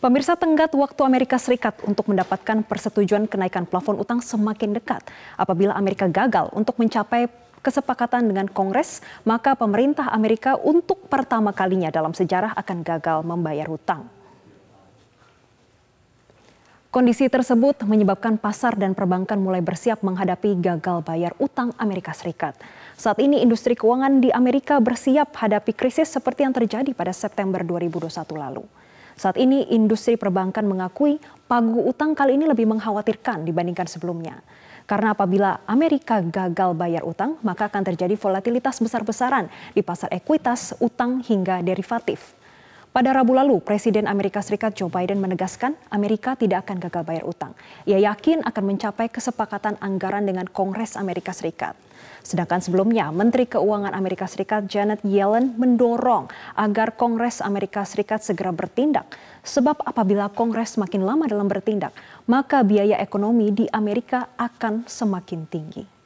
Pemirsa tenggat waktu Amerika Serikat untuk mendapatkan persetujuan kenaikan plafon utang semakin dekat. Apabila Amerika gagal untuk mencapai kesepakatan dengan Kongres, maka pemerintah Amerika untuk pertama kalinya dalam sejarah akan gagal membayar hutang. Kondisi tersebut menyebabkan pasar dan perbankan mulai bersiap menghadapi gagal bayar utang Amerika Serikat. Saat ini industri keuangan di Amerika bersiap hadapi krisis seperti yang terjadi pada September 2021 lalu. Saat ini industri perbankan mengakui pagu utang kali ini lebih mengkhawatirkan dibandingkan sebelumnya. Karena apabila Amerika gagal bayar utang, maka akan terjadi volatilitas besar-besaran di pasar ekuitas, utang hingga derivatif. Pada Rabu lalu, Presiden Amerika Serikat Joe Biden menegaskan Amerika tidak akan gagal bayar utang. Ia yakin akan mencapai kesepakatan anggaran dengan Kongres Amerika Serikat. Sedangkan sebelumnya, Menteri Keuangan Amerika Serikat Janet Yellen mendorong agar Kongres Amerika Serikat segera bertindak. Sebab apabila Kongres makin lama dalam bertindak, maka biaya ekonomi di Amerika akan semakin tinggi.